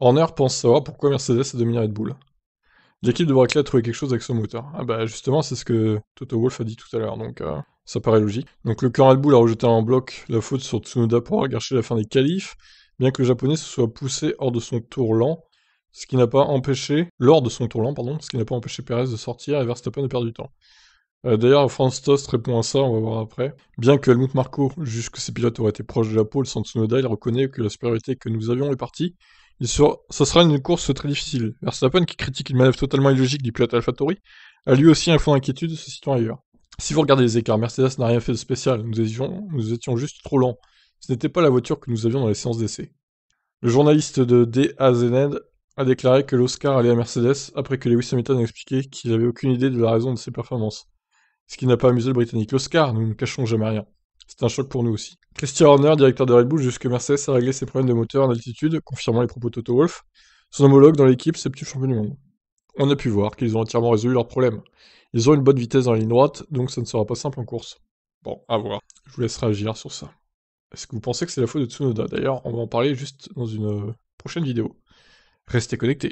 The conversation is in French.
Horner pense savoir pourquoi Mercedes a dominé Red Bull. de devrait a trouver quelque chose avec son moteur. Ah bah justement, c'est ce que Toto Wolf a dit tout à l'heure, donc euh, ça paraît logique. Donc le corps Red Bull a rejeté en bloc la faute sur Tsunoda pour avoir la fin des qualifs, bien que le japonais se soit poussé hors de son tour lent, ce qui n'a pas empêché, lors de son tour lent, pardon, ce qui n'a pas empêché Perez de sortir et Verstappen de perdre du temps. Euh, d'ailleurs, Franz Tost répond à ça, on va voir après. Bien que Helmut Marco, juge que ses pilotes auraient été proches de la pôle sans Tsunoda, il reconnaît que la supériorité que nous avions est partie « Ce sera, sera une course très difficile. Verstappen, qui critique une manœuvre totalement illogique du pilote AlphaTauri, a lui aussi un fond d'inquiétude se situant ailleurs. Si vous regardez les écarts, Mercedes n'a rien fait de spécial, nous étions, nous étions juste trop lents. Ce n'était pas la voiture que nous avions dans les séances d'essai. Le journaliste de DAZN e a déclaré que l'Oscar allait à Mercedes après que Lewis Hamilton a expliqué qu'il n'avait aucune idée de la raison de ses performances. Ce qui n'a pas amusé le Britannique. L'Oscar, nous ne cachons jamais rien. C'est un choc pour nous aussi. Christian Horner, directeur de Red Bull, jusque Mercedes a réglé ses problèmes de moteur en altitude, confirmant les propos de Toto Wolf. son homologue dans l'équipe, septuple champion du monde. On a pu voir qu'ils ont entièrement résolu leurs problèmes. Ils ont une bonne vitesse dans la ligne droite, donc ça ne sera pas simple en course. Bon, à voir. Je vous laisse réagir sur ça. Est-ce que vous pensez que c'est la faute de Tsunoda D'ailleurs, on va en parler juste dans une euh, prochaine vidéo. Restez connectés.